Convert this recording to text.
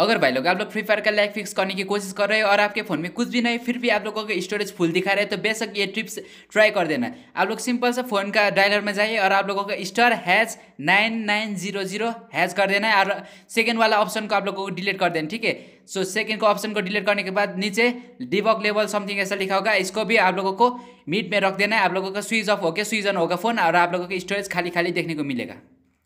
अगर भाई लोग आप लोग फ्री फायर का लाइक फिक्स करने की कोशिश कर रहे हो और आपके फोन में कुछ भी नहीं फिर भी आप लोगों का स्टोरेज फुल दिखा रहे हैं तो बेशक ये ट्रिप्स ट्राई कर देना आप लोग सिंपल से फोन का डायलर में जाइए और आप लोगों का star hash nine nine zero zero hash कर देना है और सेकेंड वाला ऑप्शन को आप लोगों को डिलीट कर देना ठीक है सो सेकेंड को ऑप्शन को डिलीट करने के बाद नीचे डिबॉक लेवल समथिंग ऐसा लिखा होगा इसको भी आप लोगों को मिड में रख देना है आप लोगों का स्विच ऑफ होकर स्विच ऑन होगा फोन और आप लोगों का स्टोरेज खाली खाली देखने को मिलेगा